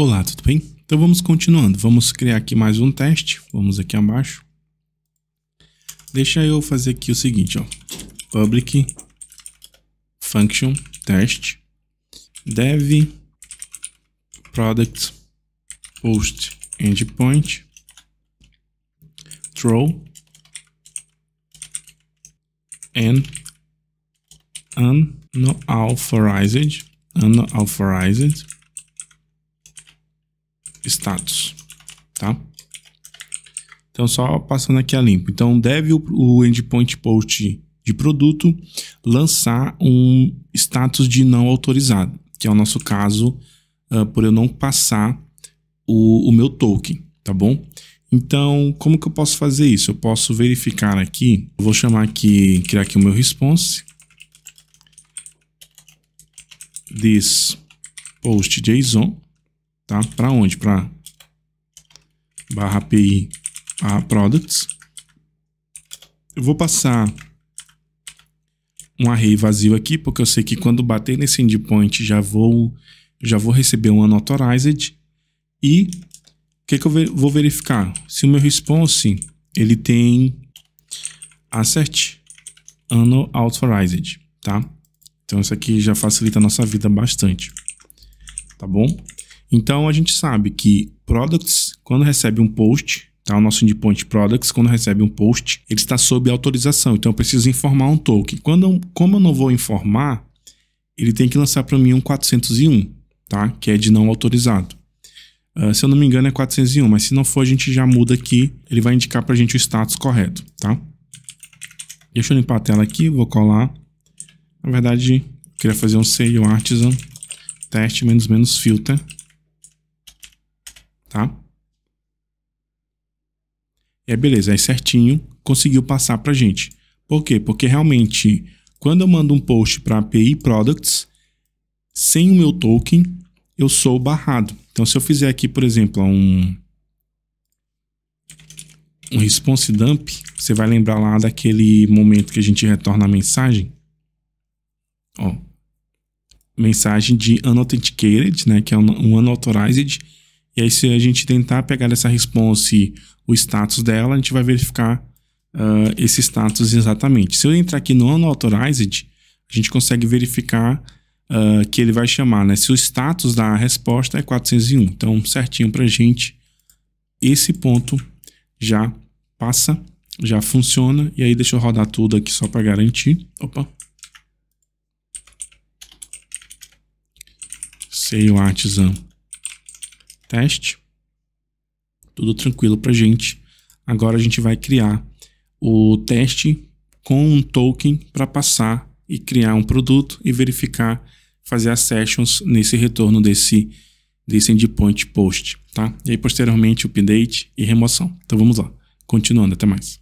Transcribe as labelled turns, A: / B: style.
A: Olá, tudo bem? Então vamos continuando. Vamos criar aqui mais um teste. Vamos aqui abaixo. Deixa eu fazer aqui o seguinte, ó. Public function test dev product post endpoint throw and unauthorized unauthorized status, tá? Então, só passando aqui a limpo. Então, deve o, o endpoint post de produto lançar um status de não autorizado, que é o nosso caso uh, por eu não passar o, o meu token, tá bom? Então, como que eu posso fazer isso? Eu posso verificar aqui, eu vou chamar aqui, criar aqui o meu response. This post JSON tá? Para onde? Para barra API, barra products. Eu vou passar um array vazio aqui, porque eu sei que quando bater nesse endpoint já vou já vou receber um unauthorized e o que, que eu vou verificar? Se o meu response ele tem assert unauthorized, tá? Então isso aqui já facilita a nossa vida bastante, tá bom? Então a gente sabe que products, quando recebe um post, tá? o nosso endpoint products, quando recebe um post, ele está sob autorização. Então eu preciso informar um token. Quando, como eu não vou informar, ele tem que lançar para mim um 401, tá? que é de não autorizado. Uh, se eu não me engano é 401, mas se não for a gente já muda aqui, ele vai indicar para a gente o status correto. Tá? Deixa eu limpar a tela aqui, vou colar. Na verdade, queria fazer um sale artisan teste menos menos filter tá? é beleza, aí certinho conseguiu passar pra gente. Por quê? Porque realmente, quando eu mando um post para API Products, sem o meu token, eu sou barrado. Então, se eu fizer aqui, por exemplo, um, um response dump, você vai lembrar lá daquele momento que a gente retorna a mensagem. Ó, mensagem de unauthenticated, né, que é um unauthorized, e aí, se a gente tentar pegar essa response, o status dela, a gente vai verificar uh, esse status exatamente. Se eu entrar aqui no unauthorized, a gente consegue verificar uh, que ele vai chamar, né? Se o status da resposta é 401. Então, certinho para gente, esse ponto já passa, já funciona. E aí, deixa eu rodar tudo aqui só para garantir. Opa! Sei o artesão teste. Tudo tranquilo para gente. Agora a gente vai criar o teste com um token para passar e criar um produto e verificar, fazer as sessions nesse retorno desse, desse endpoint post, tá? E aí posteriormente update e remoção. Então vamos lá, continuando, até mais.